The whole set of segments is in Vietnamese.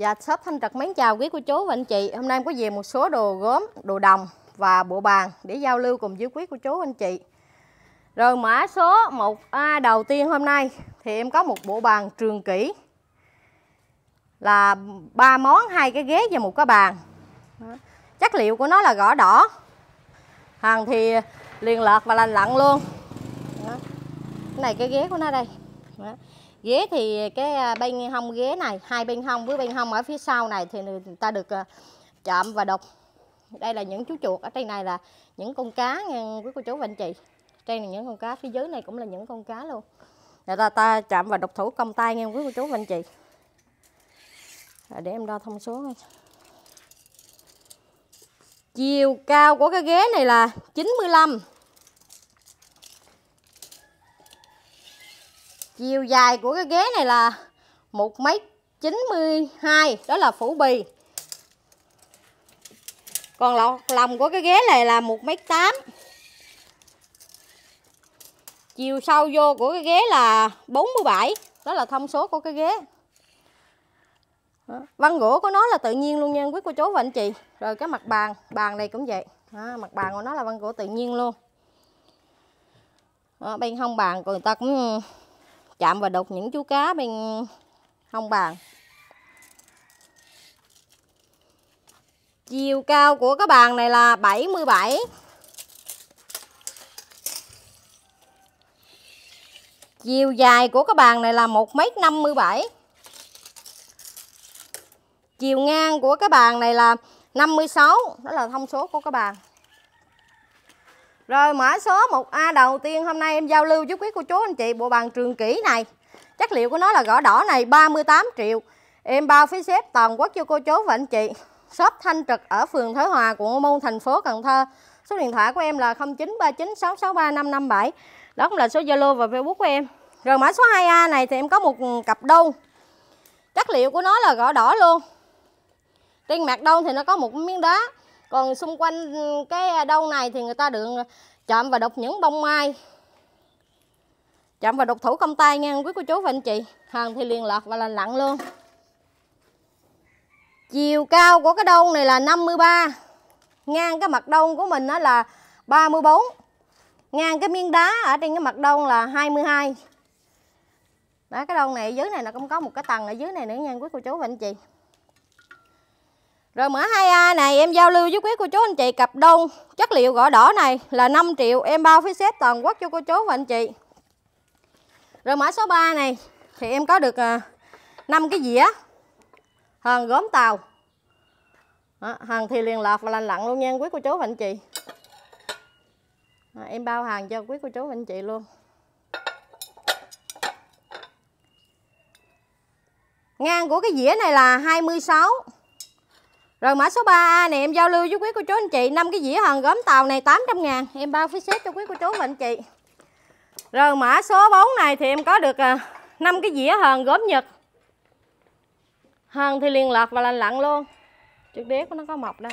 Dạ, shop Thanh Trật mến chào quý cô chú và anh chị. Hôm nay em có về một số đồ gốm, đồ đồng và bộ bàn để giao lưu cùng với quý cô chú anh chị. Rồi mã số 1A đầu tiên hôm nay thì em có một bộ bàn trường kỷ là ba món hai cái ghế và một cái bàn. Chất liệu của nó là gõ đỏ. Hàng thì liền lợt và lành lặn luôn. Cái này cái ghế của nó đây ghế thì cái à, bên hông ghế này hai bên hông với bên hông ở phía sau này thì người ta được à, chạm và đục đây là những chú chuột ở trên này là những con cá nha quý cô chú và anh chị trên này những con cá phía dưới này cũng là những con cá luôn người ta ta chạm và đục thủ công tay nha quý cô chú và anh chị để em đo thông số này. chiều cao của cái ghế này là 95 mươi chiều dài của cái ghế này là một mấy 92 đó là phủ bì còn lọc lòng của cái ghế này là một mấy tám chiều sâu vô của cái ghế là 47 đó là thông số của cái ghế văn gỗ của nó là tự nhiên luôn nha quý cô chú và anh chị rồi cái mặt bàn bàn này cũng vậy đó, mặt bàn của nó là văn gỗ tự nhiên luôn đó, bên hông bàn của người ta cũng chạm và đục những chú cá bên hông bàn chiều cao của cái bàn này là 77 chiều dài của cái bàn này là 1 m 57 chiều ngang của cái bàn này là 56 đó là thông số của cái bàn rồi mã số 1A đầu tiên hôm nay em giao lưu với quý cô chú anh chị bộ bàn trường kỷ này. Chất liệu của nó là gõ đỏ này 38 triệu. Em bao phí xếp toàn quốc cho cô chú và anh chị. Shop Thanh Trực ở phường Thới Hòa, quận Ô Môn, thành phố Cần Thơ. Số điện thoại của em là 0939663557. Đó cũng là số Zalo và Facebook của em. Rồi mã số 2A này thì em có một cặp đôn, Chất liệu của nó là gõ đỏ luôn. Trên mặt đôn thì nó có một miếng đá còn xung quanh ừ, cái à, đâu này thì người ta được à, chạm và đục những bông mai chạm và đục thủ công tay nha quý cô chú và anh chị hàng thì liền lọt và lành lặn luôn chiều cao của cái đông này là 53 ngang cái mặt đông của mình nó là 34 ngang cái miếng đá ở trên cái mặt đông là 22 đó cái đông này dưới này nó cũng có một cái tầng ở dưới này nữa nha quý cô chú và anh chị rồi mã 2A này em giao lưu với quý cô chú anh chị cặp đông chất liệu gõ đỏ này là 5 triệu em bao phí xếp toàn quốc cho cô chú và anh chị. Rồi mã số 3 này thì em có được 5 à, cái dĩa hàng gốm tàu. Đó, hàng thì liền lọt và lành lặn luôn nha quý cô chú và anh chị. em bao hàng cho quý cô chú và anh chị luôn. Ngang của cái dĩa này là 26 rồi mã số 3A này em giao lưu với quý cô chú anh chị năm cái dĩa hòn gốm tàu này 800 ngàn Em bao phí xếp cho quý cô chú và anh chị Rồi mã số 4 này thì em có được à, năm cái dĩa hòn gốm nhật Hòn thì liên lạc và lành lặn luôn Trước đế của nó có mọc đây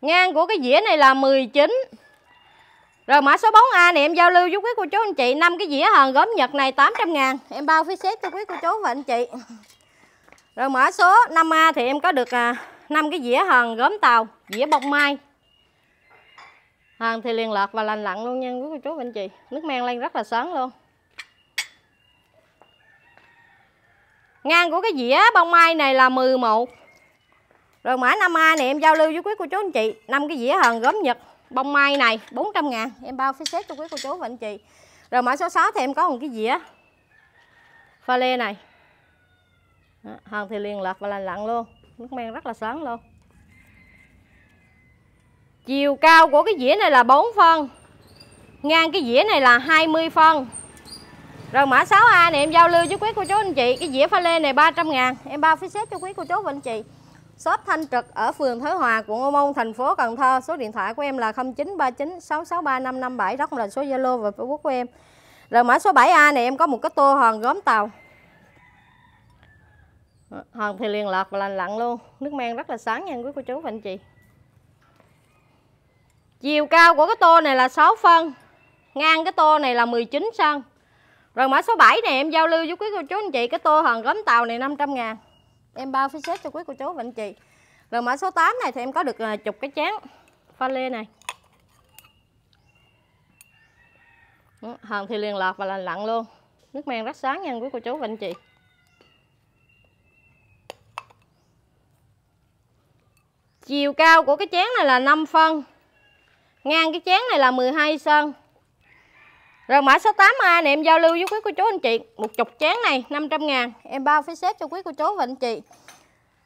Ngang của cái dĩa này là 19 rồi mã số 4A này em giao lưu với quý cô chú anh chị năm cái dĩa hờn gốm Nhật này 800 ngàn Em bao phí xếp cho quý cô chú và anh chị Rồi mã số 5A thì em có được à, năm cái dĩa hờn gốm tàu Dĩa bông mai Hờn thì liền lọt và lành lặn luôn nha quý cô chú và anh chị Nước men lên rất là sớm luôn Ngang của cái dĩa bông mai này là 11 Rồi mã 5A này em giao lưu với quý cô chú anh chị năm cái dĩa hờn gốm Nhật bông mai này 400 ngàn em bao phí xếp cho quý cô chú và anh chị rồi mã số 6 thì em có một cái dĩa pha lê này Đó, hàng thì liền lạc và lành lặn luôn nước men rất là sáng luôn chiều cao của cái dĩa này là 4 phân ngang cái dĩa này là 20 phân rồi mã 6A này em giao lưu với quý cô chú anh chị cái dĩa pha lê này 300 ngàn em bao phí xếp cho quý cô chú và anh chị Shop Thanh Trực ở phường Thới Hòa, quận Ô Môn, thành phố Cần Thơ. Số điện thoại của em là 0939 663 557, đó là số Zalo và Facebook của em. Rồi mã số 7A này em có một cái tô hòn gốm tàu. Hòn thì liền lọt và lành lặn luôn. Nước men rất là sáng nha quý cô chú và anh chị. Chiều cao của cái tô này là 6 phân. Ngang cái tô này là 19 cm. Rồi mã số 7 này em giao lưu với quý cô chú anh chị cái tô hòn gốm tàu này 500 ngàn em bao phí xếp cho quý cô chú và anh chị rồi mã số 8 này thì em có được à, chục cái chén pha lê này ừ, hòn thì liền lọt và lành lặn luôn nước men rất sáng nha quý cô chú và anh chị chiều cao của cái chén này là 5 phân ngang cái chén này là 12 sân rồi mã số 8A này em giao lưu với quý cô chú anh chị Một chục chén này 500 ngàn Em bao phí xếp cho quý cô chú và anh chị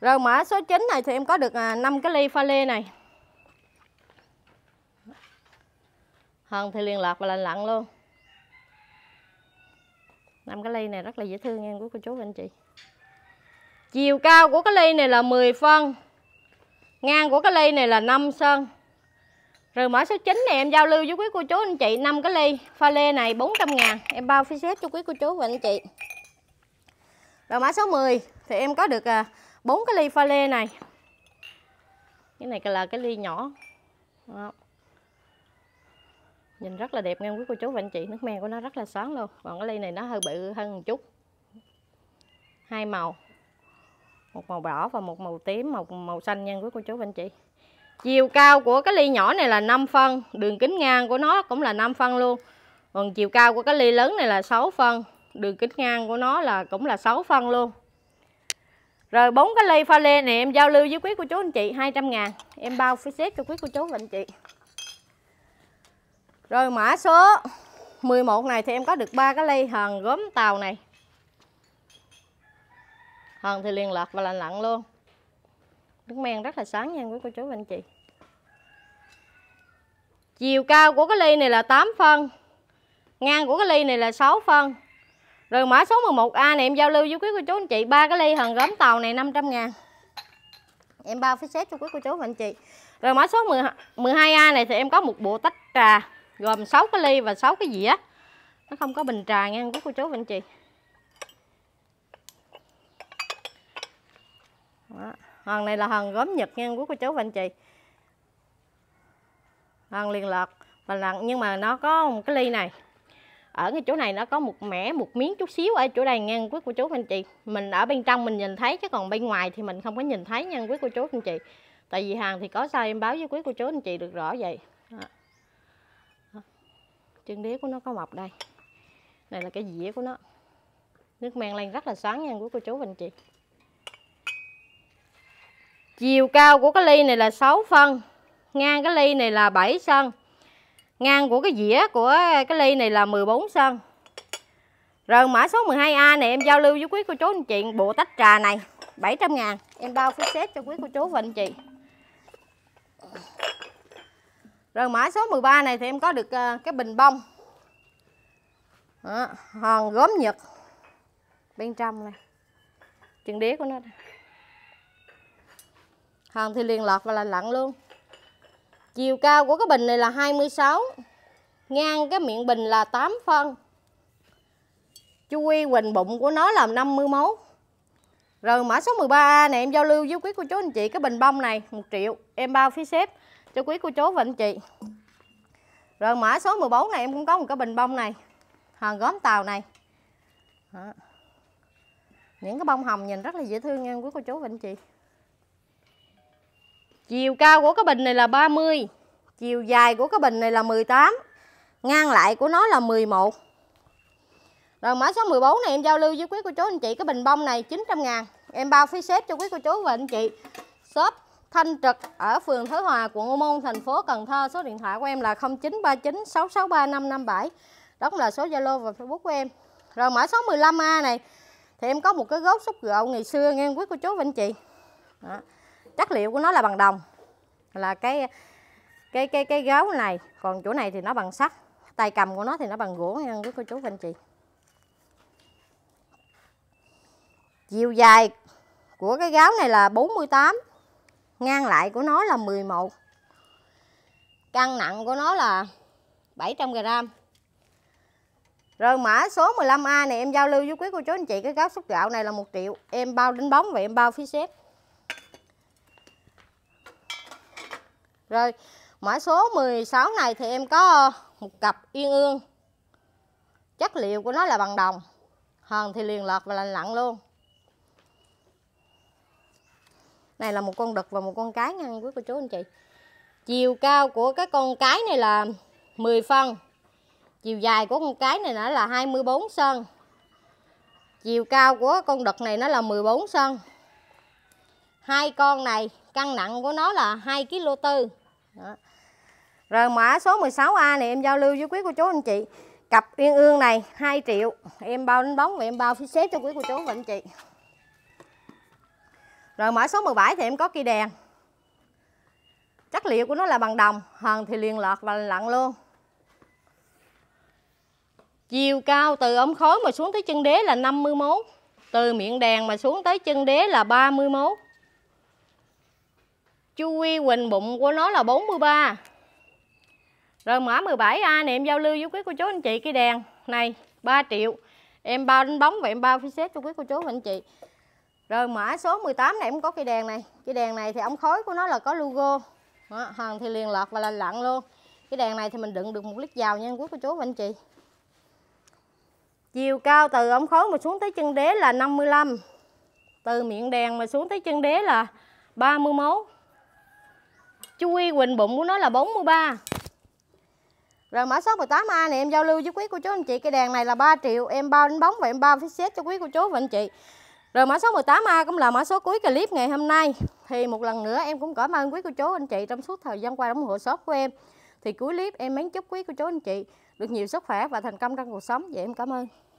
Rồi mã số 9 này thì em có được 5 à, cái ly pha lê này Hân thì liên lạc và lành lặn luôn năm cái ly này rất là dễ thương nha quý cô chú và anh chị Chiều cao của cái ly này là 10 phân Ngang của cái ly này là 5 phân rồi mã số 9 này em giao lưu với quý cô chú anh chị 5 cái ly pha lê này 400 ngàn Em bao phí ship cho quý cô chú và anh chị Rồi mã số 10 thì em có được 4 à, cái ly pha lê này Cái này là cái ly nhỏ Đó. Nhìn rất là đẹp nha quý cô chú và anh chị Nước men của nó rất là sáng luôn Còn cái ly này nó hơi bự hơn một chút hai màu một màu đỏ và một màu tím một màu xanh nha quý cô chú và anh chị chiều cao của cái ly nhỏ này là 5 phân đường kính ngang của nó cũng là 5 phân luôn còn chiều cao của cái ly lớn này là 6 phân đường kính ngang của nó là cũng là 6 phân luôn rồi bốn cái ly pha lê này em giao lưu với quý cô chú anh chị 200 ngàn em bao phí xếp cho quý cô chú và anh chị rồi mã số 11 này thì em có được ba cái ly hòn gốm tàu này hòn thì liền lọt và lành lặn luôn nước men rất là sáng nha quý cô chú và anh chị chiều cao của cái ly này là 8 phân ngang của cái ly này là 6 phân rồi mã số 11A này em giao lưu với quý cô chú anh chị ba cái ly hần gấm tàu này 500 ngàn em bao phí xếp cho quý cô chú anh chị rồi mã số 12A này thì em có một bộ tách trà gồm 6 cái ly và 6 cái dĩa nó không có bình trà nha quý cô chú anh chị Đó. hòn này là hòn gấm nhật nha quý cô chú anh chị hơn liền lợt và lặn nhưng mà nó có một cái ly này ở cái chỗ này nó có một mẻ một miếng chút xíu ở chỗ đây ngang quý cô chú anh chị mình ở bên trong mình nhìn thấy chứ còn bên ngoài thì mình không có nhìn thấy nha quý cô chú anh chị tại vì hàng thì có sao em báo với quý cô chú anh chị được rõ vậy chân đế của nó có mọc đây này là cái dĩa của nó nước men lên rất là sáng nha quý cô chú anh chị chiều cao của cái ly này là 6 phân ngang cái ly này là 7 sân ngang của cái dĩa của cái ly này là 14 sân rồi mã số 12A này em giao lưu với quý cô chú anh chị bộ tách trà này 700 ngàn em bao phí xét cho quý cô chú và anh chị rồi mã số 13 này thì em có được ờ, cái bình bông hòn gốm nhật bên trong này chân đế của nó hòn thì liền lọt và là lặn luôn Chiều cao của cái bình này là 26 Ngang cái miệng bình là 8 phân Chu Quy Quỳnh bụng của nó là 51 Rồi mã số 13A này em giao lưu với quý cô chú anh chị Cái bình bông này 1 triệu Em bao phí xếp cho quý cô chú và anh chị Rồi mã số 14 này em cũng có một cái bình bông này Hòn góm tàu này Đó. Những cái bông hồng nhìn rất là dễ thương nha quý cô chú và anh chị Chiều cao của cái bình này là 30 Chiều dài của cái bình này là 18 Ngang lại của nó là 11 Rồi mã số 14 này em giao lưu với quý cô chú anh chị Cái bình bông này 900 ngàn Em bao phí xếp cho quý cô chú và anh chị Shop Thanh Trực ở phường Thới Hòa, quận Ô Môn, thành phố Cần Thơ. Số điện thoại của em là 0939 663 557. Đó cũng là số Zalo và Facebook của em. Rồi mã số 15A này thì em có một cái gốc xúc gạo ngày xưa nghe quý cô chú và anh chị. Đó chất liệu của nó là bằng đồng là cái cái cái cái gáo này còn chỗ này thì nó bằng sắt tay cầm của nó thì nó bằng gỗ nha quý cô chú anh chị chiều dài của cái gáo này là 48 ngang lại của nó là 11 cân nặng của nó là 700g rồi mã số 15A này em giao lưu với quý cô chú anh chị cái gáo xúc gạo này là 1 triệu em bao đến bóng và em bao phí xếp Rồi mã số 16 này thì em có một cặp yên ương Chất liệu của nó là bằng đồng Hòn thì liền lọt và lành lặn luôn Này là một con đực và một con cái nha quý cô chú anh chị Chiều cao của cái con cái này là 10 phân Chiều dài của con cái này nó là 24 sân Chiều cao của con đực này nó là 14 sân Hai con này cân nặng của nó là 2 kg 4 đó. Rồi mã số 16A này em giao lưu với quý cô chú anh chị. Cặp uyên ương này 2 triệu, em bao đánh bóng và em bao phí xếp cho quý cô chú và anh chị. Rồi mã số 17 thì em có cây đèn. Chất liệu của nó là bằng đồng, hòn thì liền lọt và lặn luôn. Chiều cao từ ống khói mà xuống tới chân đế là 51, từ miệng đèn mà xuống tới chân đế là 31. Chui Quỳnh bụng của nó là 43 Rồi mã 17A này em giao lưu với quý cô chú anh chị cái đèn này 3 triệu Em bao đánh bóng và em bao phí xét cho quý cô chú anh chị Rồi mã số 18 này em có cây đèn này Cây đèn này thì ống khói của nó là có logo Đó, Hàng thì liền lọt và là lặn luôn Cái đèn này thì mình đựng được một lít dầu nha quý cô chú anh chị Chiều cao từ ống khói mà xuống tới chân đế là 55 Từ miệng đèn mà xuống tới chân đế là 31 Chui Quỳnh bụng của nó là 43 Rồi mã số 18A này em giao lưu với quý cô chú anh chị cây đèn này là 3 triệu Em bao đánh bóng và em bao phí xét cho quý cô chú và anh chị Rồi mã số 18A cũng là mã số cuối clip ngày hôm nay Thì một lần nữa em cũng cảm ơn quý cô chú anh chị Trong suốt thời gian qua đóng hộ shop của em Thì cuối clip em mến chúc quý cô chú anh chị Được nhiều sức khỏe và thành công trong cuộc sống Vậy dạ em cảm ơn